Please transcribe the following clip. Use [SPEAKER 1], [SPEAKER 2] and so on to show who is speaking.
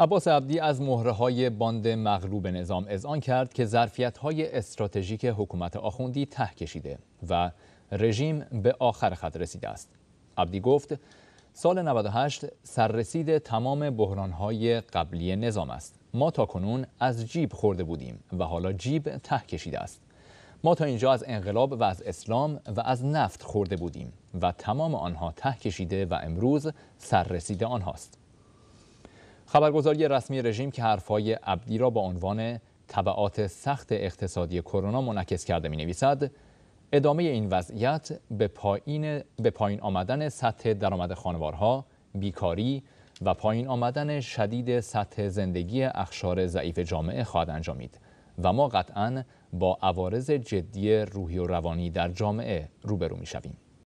[SPEAKER 1] عباس عبدی از مهره های باند مغلوب نظام اذعان کرد که ظرفیت های استراتژیک حکومت آخوندی ته کشیده و رژیم به آخر خط رسیده است. عبدی گفت سال 98 سررسید تمام بحران های قبلی نظام است. ما تا کنون از جیب خورده بودیم و حالا جیب ته کشیده است. ما تا اینجا از انقلاب و از اسلام و از نفت خورده بودیم و تمام آنها ته کشیده و امروز سررسید آنهاست. خبرگزاری رسمی رژیم که حرفهای عبدی را با عنوان طبعات سخت اقتصادی کرونا منعکس کرده می نویسد ادامه این وضعیت به پایین, به پایین آمدن سطح درآمد خانوارها، بیکاری و پایین آمدن شدید سطح زندگی اخشار ضعیف جامعه خواهد انجامید و ما قطعا با عوارض جدی روحی و روانی در جامعه روبرو می شویم.